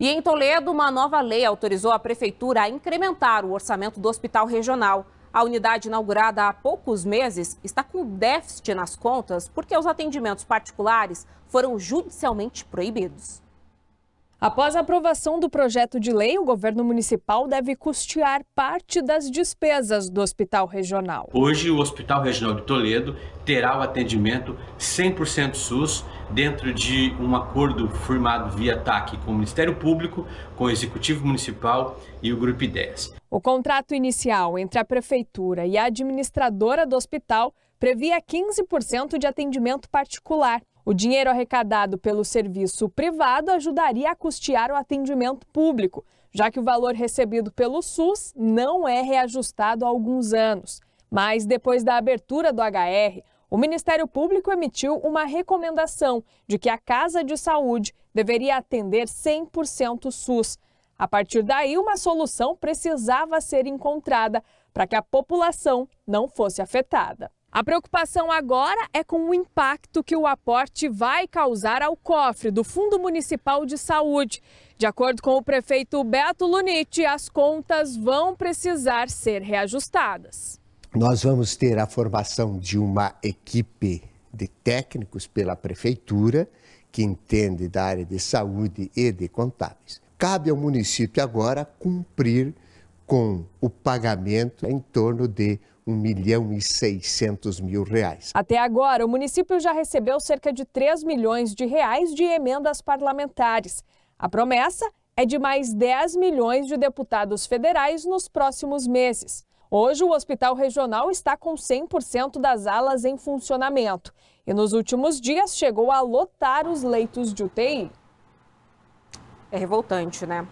E em Toledo, uma nova lei autorizou a prefeitura a incrementar o orçamento do hospital regional. A unidade inaugurada há poucos meses está com déficit nas contas porque os atendimentos particulares foram judicialmente proibidos. Após a aprovação do projeto de lei, o governo municipal deve custear parte das despesas do hospital regional. Hoje, o Hospital Regional de Toledo terá o atendimento 100% SUS dentro de um acordo firmado via TAC com o Ministério Público, com o Executivo Municipal e o Grupo 10. O contrato inicial entre a Prefeitura e a administradora do hospital previa 15% de atendimento particular. O dinheiro arrecadado pelo serviço privado ajudaria a custear o atendimento público, já que o valor recebido pelo SUS não é reajustado há alguns anos. Mas depois da abertura do HR, o Ministério Público emitiu uma recomendação de que a Casa de Saúde deveria atender 100% SUS. A partir daí, uma solução precisava ser encontrada para que a população não fosse afetada. A preocupação agora é com o impacto que o aporte vai causar ao cofre do Fundo Municipal de Saúde. De acordo com o prefeito Beto Lunite, as contas vão precisar ser reajustadas nós vamos ter a formação de uma equipe de técnicos pela prefeitura que entende da área de saúde e de contábeis. Cabe ao município agora cumprir com o pagamento em torno de 1 milhão e 600 mil reais. Até agora, o município já recebeu cerca de 3 milhões de reais de emendas parlamentares. A promessa é de mais 10 milhões de deputados federais nos próximos meses. Hoje, o hospital regional está com 100% das alas em funcionamento e, nos últimos dias, chegou a lotar os leitos de UTI. É revoltante, né?